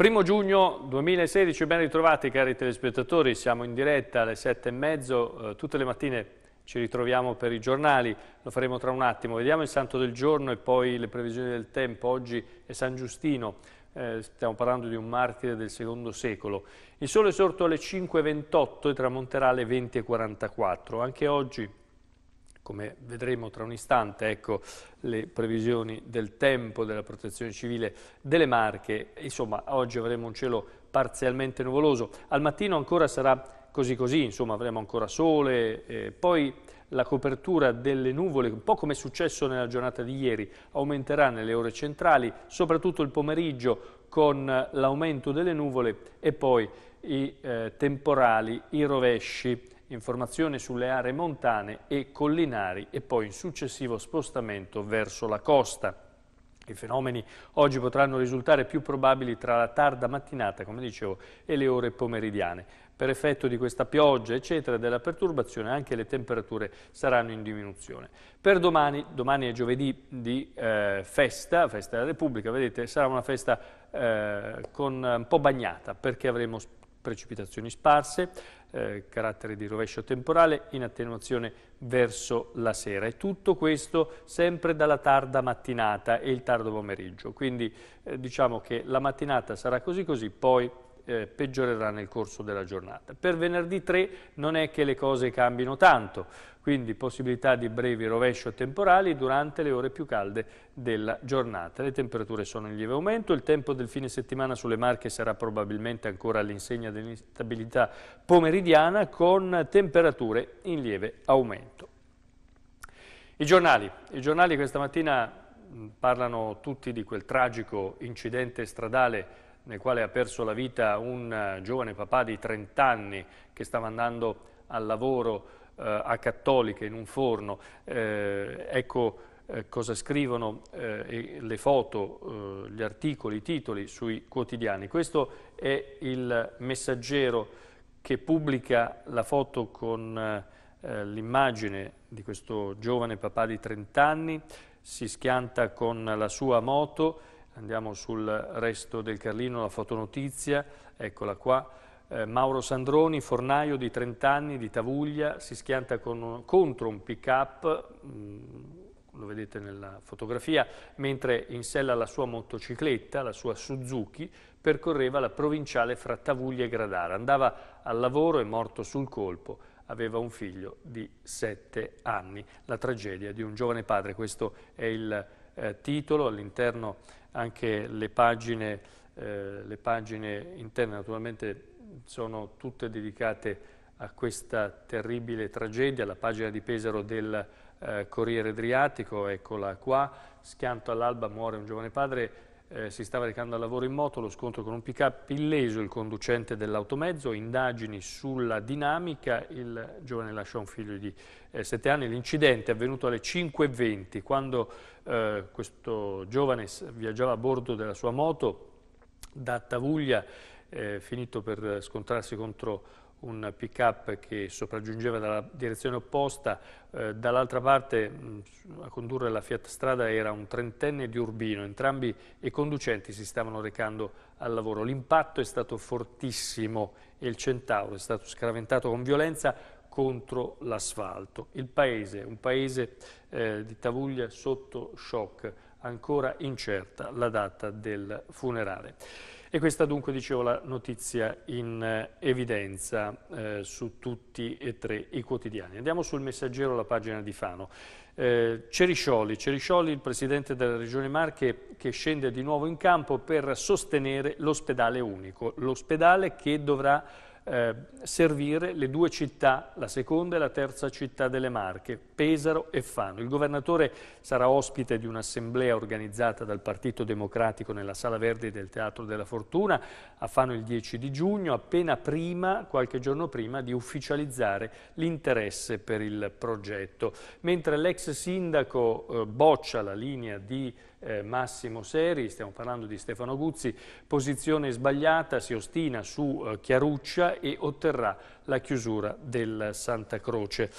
Primo giugno 2016, ben ritrovati cari telespettatori, siamo in diretta alle sette e mezzo, eh, tutte le mattine ci ritroviamo per i giornali, lo faremo tra un attimo. Vediamo il santo del giorno e poi le previsioni del tempo. Oggi è San Giustino, eh, stiamo parlando di un martire del secondo secolo. Il sole è sorto alle 5.28 e tramonterà alle 20.44. Anche oggi come vedremo tra un istante, ecco, le previsioni del tempo della protezione civile delle Marche. Insomma, oggi avremo un cielo parzialmente nuvoloso. Al mattino ancora sarà così così, insomma, avremo ancora sole, eh, poi la copertura delle nuvole, un po' come è successo nella giornata di ieri, aumenterà nelle ore centrali, soprattutto il pomeriggio con l'aumento delle nuvole e poi i eh, temporali, i rovesci informazione sulle aree montane e collinari e poi il successivo spostamento verso la costa. I fenomeni oggi potranno risultare più probabili tra la tarda mattinata, come dicevo, e le ore pomeridiane. Per effetto di questa pioggia, eccetera, della perturbazione, anche le temperature saranno in diminuzione. Per domani, domani è giovedì di eh, festa, festa della Repubblica, vedete, sarà una festa eh, con, un po' bagnata, perché avremo precipitazioni sparse, eh, carattere di rovescio temporale in attenuazione verso la sera e tutto questo sempre dalla tarda mattinata e il tardo pomeriggio. Quindi eh, diciamo che la mattinata sarà così così, poi eh, peggiorerà nel corso della giornata. Per venerdì 3 non è che le cose cambino tanto, quindi possibilità di brevi rovescio temporali durante le ore più calde della giornata. Le temperature sono in lieve aumento, il tempo del fine settimana sulle Marche sarà probabilmente ancora all'insegna dell'instabilità pomeridiana con temperature in lieve aumento. I giornali, I giornali questa mattina parlano tutti di quel tragico incidente stradale nel quale ha perso la vita un eh, giovane papà di 30 anni che stava andando al lavoro eh, a Cattolica in un forno. Eh, ecco eh, cosa scrivono eh, le foto, eh, gli articoli, i titoli sui quotidiani. Questo è il messaggero che pubblica la foto con l'immagine di questo giovane papà di 30 anni, si schianta con la sua moto Andiamo sul resto del Carlino, la fotonotizia, eccola qua. Eh, Mauro Sandroni, fornaio di 30 anni di Tavuglia, si schianta con, contro un pick-up, mm, lo vedete nella fotografia, mentre in sella la sua motocicletta, la sua Suzuki, percorreva la provinciale fra Tavuglia e Gradara. Andava al lavoro e morto sul colpo. Aveva un figlio di 7 anni. La tragedia di un giovane padre, questo è il eh, titolo, all'interno anche le pagine, eh, le pagine interne naturalmente sono tutte dedicate a questa terribile tragedia, la pagina di Pesaro del eh, Corriere Adriatico, eccola qua, schianto all'alba muore un giovane padre eh, si stava recando al lavoro in moto, lo scontro con un pick-up, illeso il conducente dell'automezzo, indagini sulla dinamica, il giovane lasciò un figlio di eh, 7 anni. L'incidente è avvenuto alle 5.20 quando eh, questo giovane viaggiava a bordo della sua moto da Tavuglia, eh, finito per scontrarsi contro un pick-up che sopraggiungeva dalla direzione opposta, eh, dall'altra parte mh, a condurre la Fiat Strada era un trentenne di Urbino, entrambi i conducenti si stavano recando al lavoro. L'impatto è stato fortissimo e il Centauro è stato scaraventato con violenza contro l'asfalto. Il paese, un paese eh, di Tavuglia sotto shock, ancora incerta la data del funerale. E questa dunque, dicevo, la notizia in eh, evidenza eh, su tutti e tre i quotidiani. Andiamo sul messaggero, la pagina di Fano. Eh, Ceriscioli, Ceriscioli, il presidente della Regione Marche, che scende di nuovo in campo per sostenere l'ospedale unico, l'ospedale che dovrà eh, servire le due città, la seconda e la terza città delle Marche, Pesaro e Fano. Il governatore sarà ospite di un'assemblea organizzata dal Partito Democratico nella Sala Verde del Teatro della Fortuna a Fano il 10 di giugno, appena prima, qualche giorno prima, di ufficializzare l'interesse per il progetto. Mentre l'ex sindaco eh, boccia la linea di eh, Massimo Seri, stiamo parlando di Stefano Guzzi, posizione sbagliata, si ostina su eh, Chiaruccia e otterrà la chiusura del Santa Croce.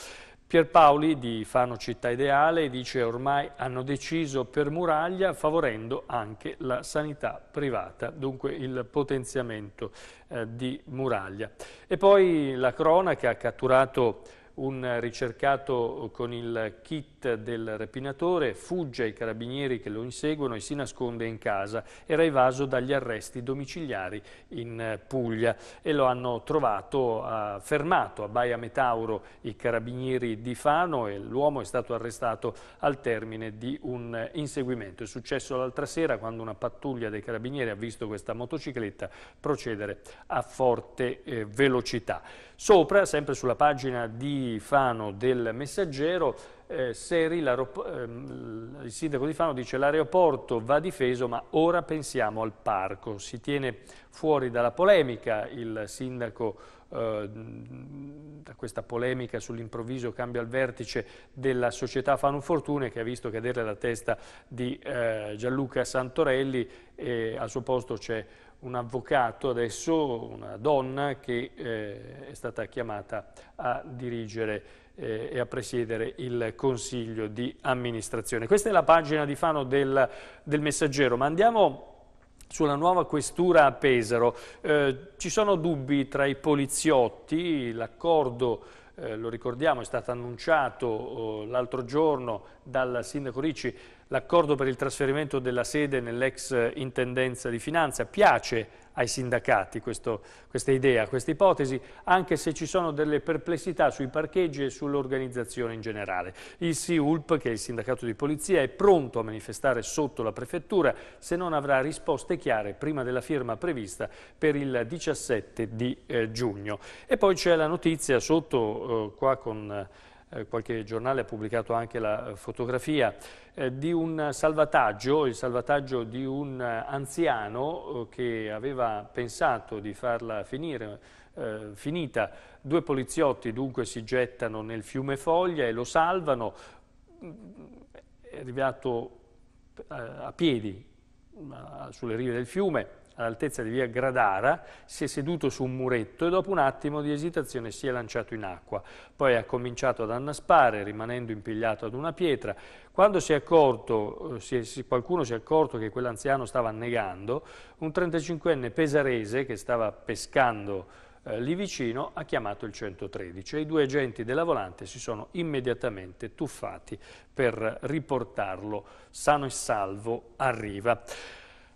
Pierpaoli di Fano Città Ideale dice ormai hanno deciso per Muraglia favorendo anche la sanità privata, dunque il potenziamento eh, di Muraglia. E poi la cronaca ha catturato un ricercato con il kit del rapinatore fugge ai carabinieri che lo inseguono e si nasconde in casa. Era evaso dagli arresti domiciliari in Puglia e lo hanno trovato eh, fermato a Baia Metauro i carabinieri di Fano e l'uomo è stato arrestato al termine di un inseguimento. È successo l'altra sera quando una pattuglia dei carabinieri ha visto questa motocicletta procedere a forte eh, velocità. Sopra, sempre sulla pagina di Fano del Messaggero, eh, Seri, ehm, il sindaco di Fano dice l'aeroporto va difeso ma ora pensiamo al parco. Si tiene fuori dalla polemica il sindaco eh, da questa polemica sull'improvviso cambio al vertice della società Fano Fortune che ha visto cadere la testa di eh, Gianluca Santorelli e al suo posto c'è un avvocato adesso, una donna che eh, è stata chiamata a dirigere eh, e a presiedere il Consiglio di amministrazione. Questa è la pagina di Fano del, del Messaggero, ma andiamo sulla nuova questura a Pesaro. Eh, ci sono dubbi tra i poliziotti, l'accordo eh, lo ricordiamo, è stato annunciato oh, l'altro giorno dal sindaco Ricci L'accordo per il trasferimento della sede nell'ex Intendenza di Finanza piace ai sindacati questo, questa idea, questa ipotesi, anche se ci sono delle perplessità sui parcheggi e sull'organizzazione in generale. Il SIULP, che è il sindacato di polizia, è pronto a manifestare sotto la prefettura se non avrà risposte chiare prima della firma prevista per il 17 di eh, giugno. E poi c'è la notizia sotto eh, qua con... Eh, eh, qualche giornale ha pubblicato anche la eh, fotografia, eh, di un salvataggio, il salvataggio di un anziano che aveva pensato di farla finire, eh, finita. Due poliziotti dunque si gettano nel fiume Foglia e lo salvano, mm, è arrivato a piedi sulle rive del fiume, all'altezza di via Gradara, si è seduto su un muretto e dopo un attimo di esitazione si è lanciato in acqua. Poi ha cominciato ad annaspare, rimanendo impigliato ad una pietra. Quando si è accorto, eh, si è, qualcuno si è accorto che quell'anziano stava annegando, un 35enne pesarese che stava pescando eh, lì vicino ha chiamato il 113 e i due agenti della volante si sono immediatamente tuffati per riportarlo sano e salvo a riva.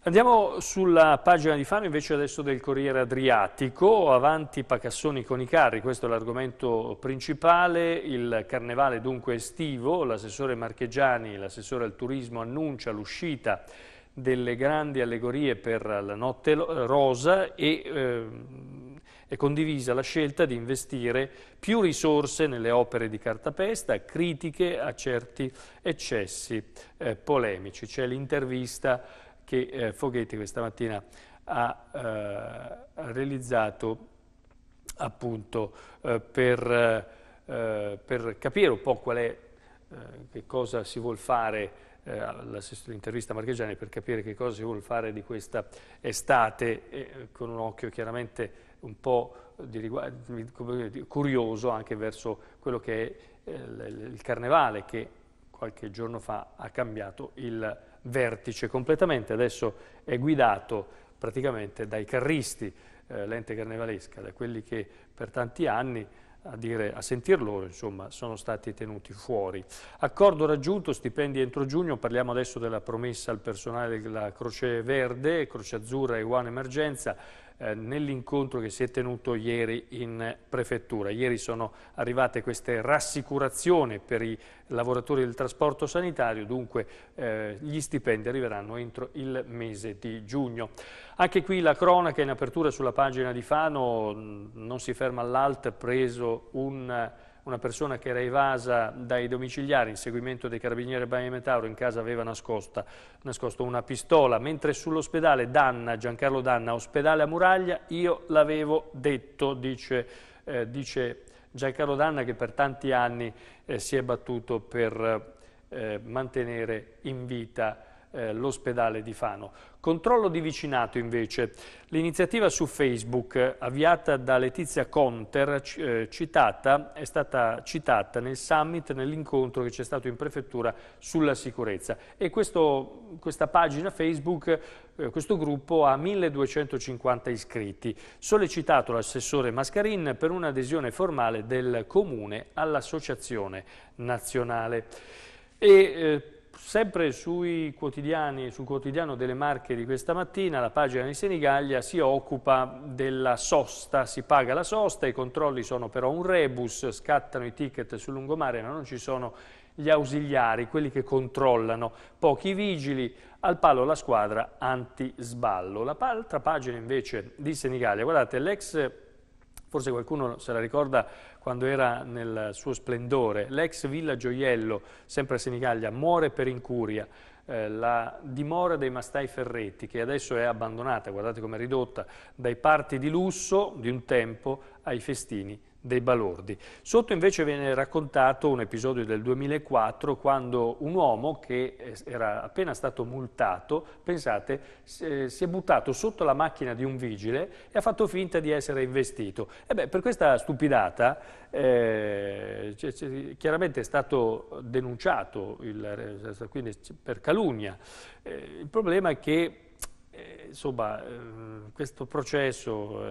Andiamo sulla pagina di Fano invece adesso del Corriere Adriatico, avanti Pacassoni con i carri, questo è l'argomento principale, il carnevale dunque estivo, l'assessore Marchegiani, l'assessore al turismo annuncia l'uscita delle grandi allegorie per la notte rosa e eh, è condivisa la scelta di investire più risorse nelle opere di cartapesta, critiche a certi eccessi eh, polemici. C'è l'intervista che eh, Foghetti questa mattina ha eh, realizzato appunto eh, per, eh, per, capire un po' qual è, che cosa si vuole fare l'intervista a Marchegiani per capire che cosa si vuole fare di questa estate eh, con un occhio chiaramente un po' riguardo, curioso anche verso quello che è eh, il carnevale che qualche giorno fa ha cambiato il vertice completamente, adesso è guidato praticamente dai carristi, eh, l'ente carnevalesca, da quelli che per tanti anni a, dire, a sentir loro insomma, sono stati tenuti fuori. Accordo raggiunto, stipendi entro giugno, parliamo adesso della promessa al personale della Croce Verde, Croce Azzurra e One Emergenza, eh, nell'incontro che si è tenuto ieri in prefettura. Ieri sono arrivate queste rassicurazioni per i lavoratori del trasporto sanitario, dunque eh, gli stipendi arriveranno entro il mese di giugno. Anche qui la cronaca in apertura sulla pagina di Fano mm, non si ferma all'alt, preso un una persona che era evasa dai domiciliari in seguimento dei carabinieri Bagna Metauro in casa aveva nascosta, nascosto una pistola, mentre sull'ospedale Danna, Giancarlo Danna, ospedale a Muraglia, io l'avevo detto, dice, eh, dice, Giancarlo Danna che per tanti anni eh, si è battuto per eh, mantenere in vita eh, l'ospedale di Fano. Controllo di vicinato invece, l'iniziativa su Facebook avviata da Letizia Conter eh, citata, è stata citata nel summit, nell'incontro che c'è stato in prefettura sulla sicurezza e questo, questa pagina Facebook eh, questo gruppo ha 1250 iscritti, sollecitato l'assessore Mascarin per un'adesione formale del Comune all'Associazione Nazionale. E, eh, sempre sui quotidiani, sul quotidiano delle Marche di questa mattina, la pagina di Senigallia si occupa della sosta, si paga la sosta, i controlli sono però un rebus, scattano i ticket sul lungomare ma non ci sono gli ausiliari, quelli che controllano, pochi vigili, al palo la squadra anti-sballo. L'altra pagina invece di Senigallia, guardate l'ex forse qualcuno se la ricorda quando era nel suo splendore, l'ex Villa Gioiello, sempre a Senigallia, muore per incuria, eh, la dimora dei Mastai Ferretti, che adesso è abbandonata, guardate come è ridotta, dai parti di lusso di un tempo ai festini dei balordi. Sotto invece viene raccontato un episodio del 2004 quando un uomo che eh, era appena stato multato, pensate, eh, si è buttato sotto la macchina di un vigile e ha fatto finta di essere investito. E beh, per questa stupidata eh, chiaramente è stato denunciato il, eh, quindi per calunnia. il problema è che insomma, questo processo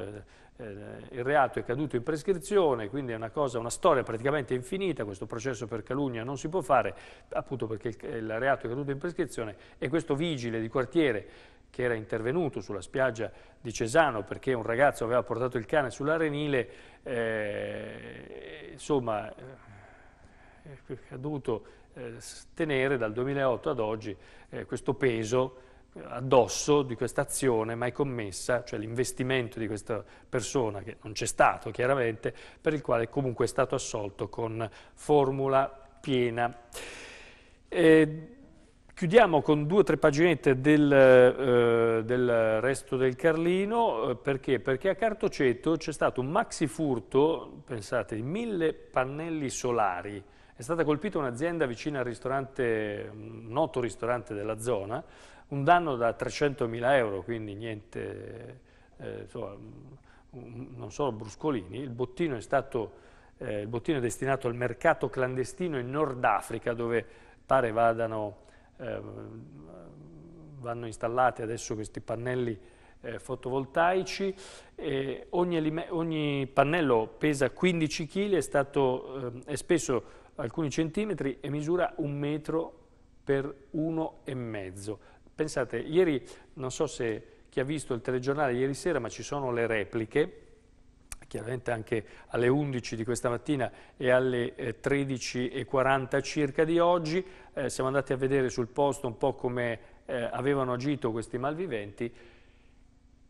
eh, il reato è caduto in prescrizione, quindi è una, cosa, una, storia praticamente infinita, questo processo per calunnia non si può fare, appunto perché il, il reato è caduto in prescrizione e questo vigile di quartiere che era intervenuto sulla spiaggia di Cesano perché un ragazzo aveva portato il cane sull'arenile, eh, insomma eh, è caduto eh, tenere dal 2008 ad oggi eh, questo peso addosso di questa azione mai commessa, cioè l'investimento di questa persona che non c'è stato chiaramente, per il quale comunque è stato assolto con formula piena. E chiudiamo con due o tre paginette del, eh, del, resto del Carlino, eh, perché? Perché a Cartoceto c'è stato un maxi furto, pensate, di mille pannelli solari. È stata colpita un'azienda vicina al ristorante, un noto ristorante della zona, un danno da 300.000 euro, quindi niente, eh, insomma, non solo bruscolini, il bottino è stato, eh, il bottino è destinato al mercato clandestino in Nord Africa dove pare vadano, eh, vanno installati adesso questi pannelli eh, fotovoltaici, ogni, ogni, pannello pesa 15 kg, è, stato, ehm, è spesso alcuni centimetri e misura un metro per uno e mezzo. Pensate, ieri, non so se chi ha visto il telegiornale ieri sera, ma ci sono le repliche, chiaramente anche alle 11 di questa mattina e alle 13.40 eh, circa di oggi. Eh, siamo andati a vedere sul posto un po' come eh, avevano agito questi malviventi.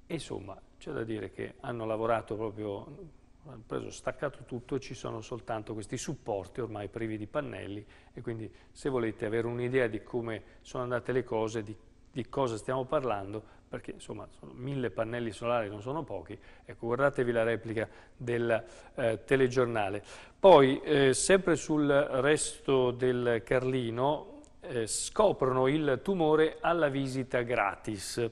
E insomma, c'è da dire che hanno lavorato proprio, hanno preso, staccato tutto e ci sono soltanto questi supporti ormai privi di pannelli e quindi se volete avere un'idea di come sono andate le cose, di come di cosa stiamo parlando, perché insomma mille pannelli solari non sono pochi, ecco guardatevi la replica del eh, telegiornale. Poi eh, sempre sul resto del Carlino eh, scoprono il tumore alla visita gratis.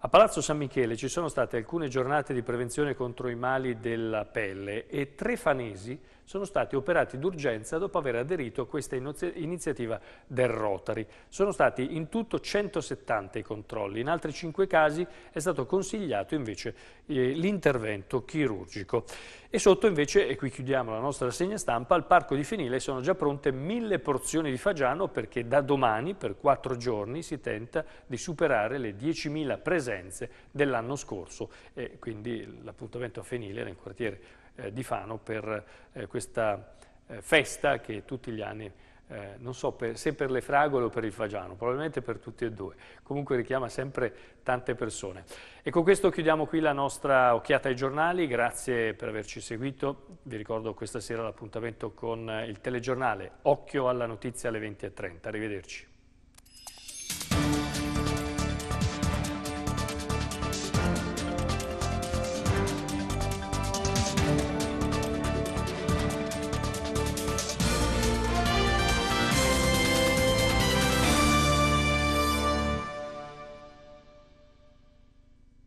A Palazzo San Michele ci sono state alcune giornate di prevenzione contro i mali della pelle e tre fanesi sono stati operati d'urgenza dopo aver aderito a questa iniziativa del Rotary. Sono stati in tutto 170 i controlli, in altri 5 casi è stato consigliato invece eh, l'intervento chirurgico. E sotto invece, e qui chiudiamo la nostra rassegna stampa, al Parco di Finile sono già pronte mille porzioni di fagiano perché da domani, per quattro giorni, si tenta di superare le 10.000 presenze dell'anno scorso. E quindi l'appuntamento a Fenile, nel quartiere eh, di Fano per eh, questa eh, festa che tutti gli anni, eh, non so per, se per le fragole o per il fagiano, probabilmente per tutti e due, comunque richiama sempre tante persone. E con questo chiudiamo qui la nostra occhiata ai giornali, grazie per averci seguito, vi ricordo questa sera l'appuntamento con il telegiornale, occhio alla notizia alle 20.30, arrivederci.